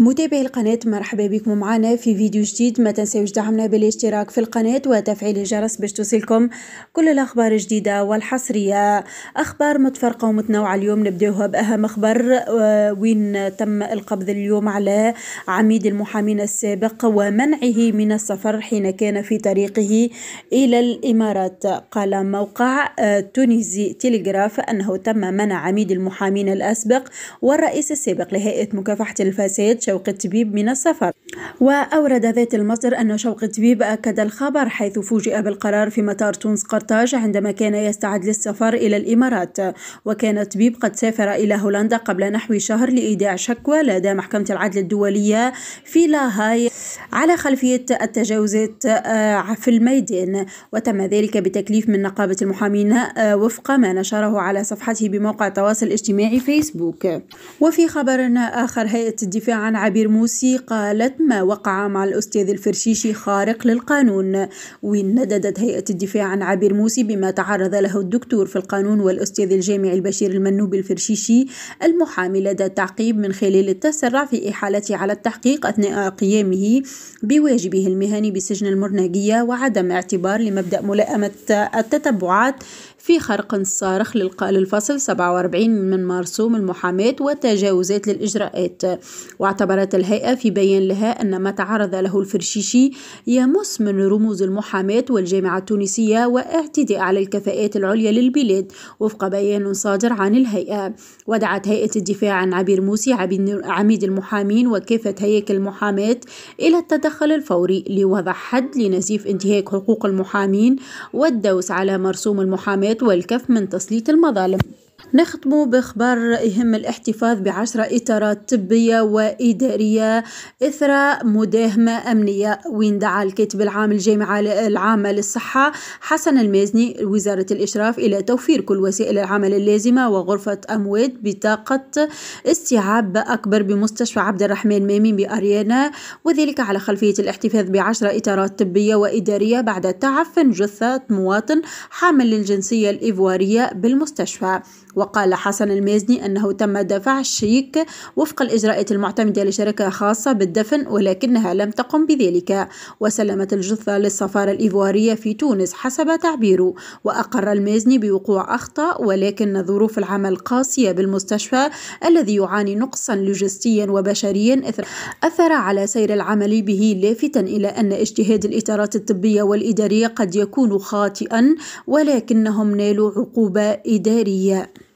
متابعي القناة مرحبا بكم معنا في فيديو جديد ما تنساوش دعمنا بالاشتراك في القناة وتفعيل الجرس باش توصلكم كل الأخبار الجديدة والحصرية أخبار متفرقة ومتنوعة اليوم نبدأها بأهم أخبار آه، وين تم القبض اليوم على عميد المحامين السابق ومنعه من السفر حين كان في طريقه إلى الإمارات قال موقع آه، تونسي تيليغراف أنه تم منع عميد المحامين الأسبق والرئيس السابق لهيئة مكافحة الفساد شوق التبيب من السفر وأورد ذات المصدر أن شوق طبيب أكد الخبر حيث فوجئ بالقرار في مطار تونس قرطاج عندما كان يستعد للسفر إلى الإمارات وكان طبيب قد سافر إلى هولندا قبل نحو شهر لإيداع شكوى لدى محكمة العدل الدولية في لاهاي على خلفية التجاوزات آه، في الميدان وتم ذلك بتكليف من نقابة المحامين آه، وفق ما نشره على صفحته بموقع التواصل الاجتماعي فيسبوك وفي خبر آخر هيئة الدفاع عن عبير موسي قالت ما وقع مع الأستاذ الفرشيشي خارق للقانون ونددت هيئة الدفاع عن عبير موسي بما تعرض له الدكتور في القانون والأستاذ الجامعي البشير المنوب الفرشيشي المحامي لدى التعقيب من خلال التسرع في إحالته على التحقيق أثناء قيامه بواجبه المهني بسجن المرناقية وعدم اعتبار لمبدأ ملائمة التتبعات في خرق صارخ للفصل 47 من مرسوم المحاماة وتجاوزات للإجراءات واعتبرت الهيئة في بيان لها أن ما تعرض له الفرشيشي يمس من رموز المحاماة والجامعة التونسية واعتداء على الكفاءات العليا للبلاد وفق بيان صادر عن الهيئة ودعت هيئة الدفاع عن عبير موسي عميد المحامين وكافة هياكل المحاماة إلى التدخل الفوري لوضع حد لنزيف انتهاك حقوق المحامين والدوس على مرسوم المحاماة والكف من تسليط المظالم نختمو بخبر يهم الاحتفاظ بعشرة إطارات طبية وإدارية إثر مداهمة أمنية وين دعا الكاتب العام الجامعة العامة للصحة حسن المازني وزارة الإشراف إلى توفير كل وسائل العمل اللازمة وغرفة أموات بطاقة استيعاب أكبر بمستشفى عبد الرحمن مامي بأريانا وذلك على خلفية الاحتفاظ بعشرة إطارات طبية وإدارية بعد تعفن جثة مواطن حامل الجنسية الإيفوارية بالمستشفى وقال حسن المازني أنه تم دفع الشيك وفق الإجراءات المعتمدة لشركة خاصة بالدفن ولكنها لم تقم بذلك وسلمت الجثة للسفارة الإيفوارية في تونس حسب تعبيره وأقر المازني بوقوع أخطاء ولكن ظروف العمل قاسية بالمستشفى الذي يعاني نقصا لوجستيا وبشريا أثر على سير العمل به لافتا إلى أن اجتهاد الإطارات الطبية والإدارية قد يكون خاطئا ولكنهم نالوا عقوبة إدارية